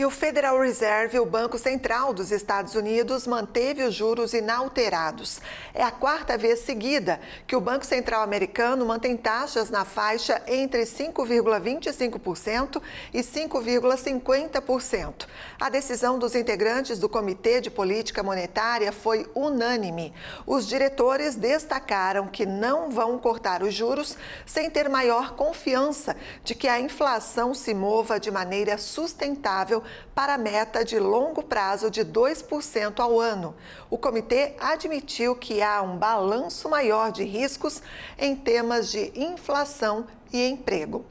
E o Federal Reserve, o Banco Central dos Estados Unidos, manteve os juros inalterados. É a quarta vez seguida que o Banco Central americano mantém taxas na faixa entre 5,25% e 5,50%. A decisão dos integrantes do Comitê de Política Monetária foi unânime. Os diretores destacaram que não vão cortar os juros sem ter maior confiança de que a inflação se mova de maneira sustentável para a meta de longo prazo de 2% ao ano. O comitê admitiu que há um balanço maior de riscos em temas de inflação e emprego.